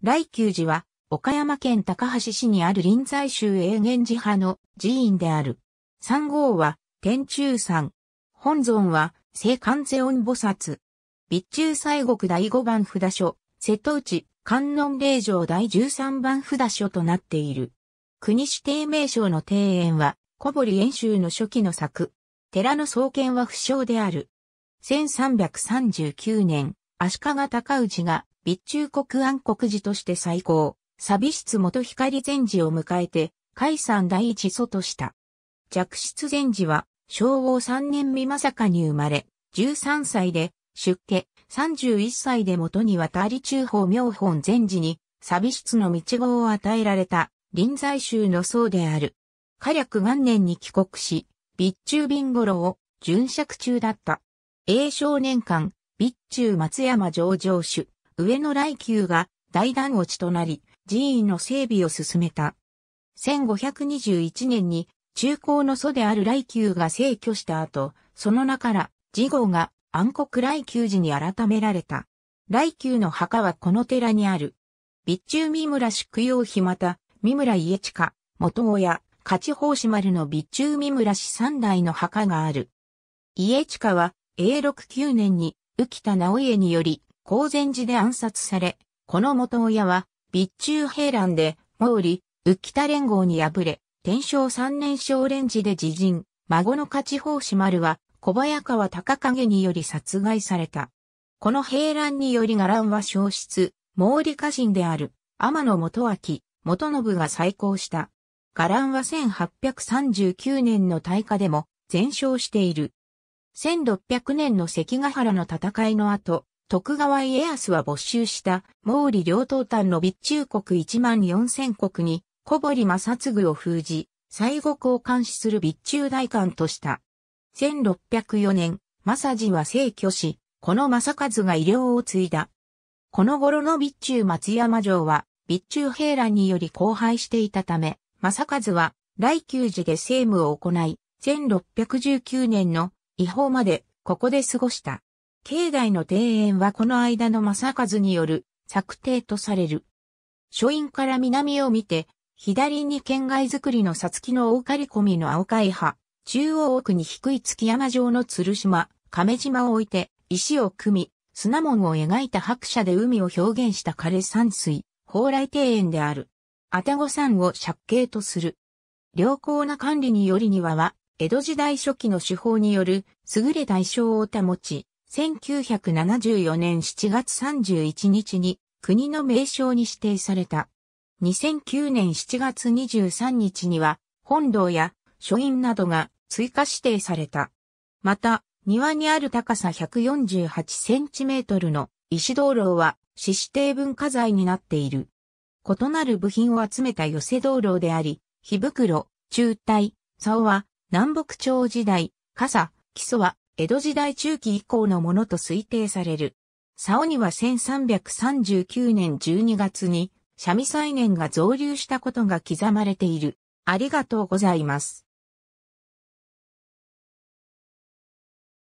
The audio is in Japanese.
来宮寺は、岡山県高橋市にある臨済宗永元寺派の寺院である。三号は、天中山。本尊は、聖観世音菩薩。備中西国第五番札所、瀬戸内、観音霊場第十三番札所となっている。国指定名称の庭園は、小堀遠州の初期の作。寺の創建は不詳である。1339年、足利高氏が備中国安国寺として最高、寂室元光禅寺を迎えて、海山第一祖とした。弱室禅寺は、昭和3年美かに生まれ、13歳で、出家、31歳で元に渡り中法明本禅寺に、寂室の道号を与えられた、臨済宗の僧である。火略元年に帰国し、備中瓶頃を、巡釈中だった。永少年間、備中松山上場主、上野来宮が大団落ちとなり、寺院の整備を進めた。1521年に中高の祖である来宮が逝去した後、その名から次号が暗黒来宮寺に改められた。来宮の墓はこの寺にある。備中三村宿用碑また、三村家近、元親、勝法師丸の備中三村氏三代の墓がある。家近は、永禄9年に、浮田直家により、公然寺で暗殺され、この元親は、備中平乱で、毛利、浮田連合に敗れ、天正三年少連寺で自陣、孫の勝ち法師丸は、小早川隆景により殺害された。この平乱により伽藍は消失、毛利家臣である、天野元明、元信が再興した。伽藍は1839年の大火でも、全焼している。1600年の関ヶ原の戦いの後、徳川家康は没収した毛利両東端の備中国1万4000国に小堀正次を封じ、西国を監視する備中大官とした。1604年、正治は逝去し、この正和が医療を継いだ。この頃の備中松山城は、備中平乱により荒廃していたため、正和は、来宮寺で政務を行い、1619年の違法までここで過ごした。境内の庭園はこの間の正和による策定とされる。書院から南を見て、左に県外造りのさつきの大刈り込みの青海派、中央奥に低い月山城の鶴島、亀島を置いて、石を組み、砂門を描いた白車で海を表現した枯山水、蓬莱庭園である。あたご山を借景とする。良好な管理により庭は、江戸時代初期の手法による優れた衣装を保ち、1974年7月31日に国の名称に指定された。2009年7月23日には本堂や書院などが追加指定された。また、庭にある高さ148センチメートルの石灯籠は市指定文化財になっている。異なる部品を集めた寄せ灯籠であり、火袋、中体、竿は南北朝時代、傘、基礎は江戸時代中期以降のものと推定される。竿には1339年12月に、三味再年が増流したことが刻まれている。ありがとうございます。